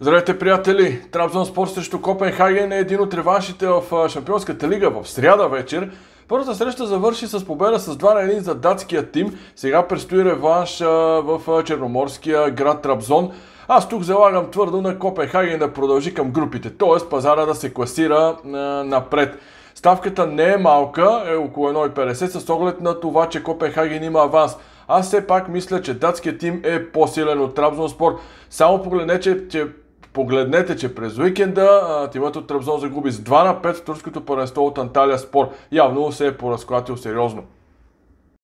Здравейте, приятели! Трабзон Спорт срещу Копенхаген е един от реваншите в Шампионската лига в сряда вечер. Първата среща завърши с победа с 2 на 1 за датския тим. Сега предстои реванш в черноморския град Трабзон. Аз тук залагам твърдо на Копенхаген да продължи към групите, т.е. пазара да се класира напред. Ставката не е малка, е около 1,50 с оглед на това, че Копенхаген има аванс. Аз все пак мисля, че датският тим е по-силен от Трабзон Спорт. Само погледнете, че Погледнете, че през уикенда тимът от Трабзон загуби с 2 на 5 в турското първенство от Анталия Спор. Явно се е поразклатил сериозно.